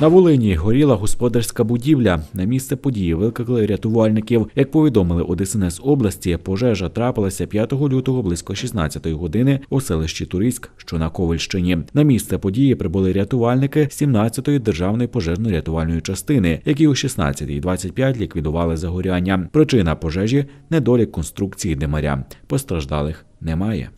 На Волині горіла господарська будівля. На місце події викликали рятувальників. Як повідомили у ДСНС області, пожежа трапилася 5 лютого близько 16 години у селищі Турицьк, що на Ковальщині. На місце події прибули рятувальники 17-ї державної пожежно-рятувальної частини, які о 16.25 ліквідували загоряння. Причина пожежі недолік конструкції димаря. Постраждалих немає.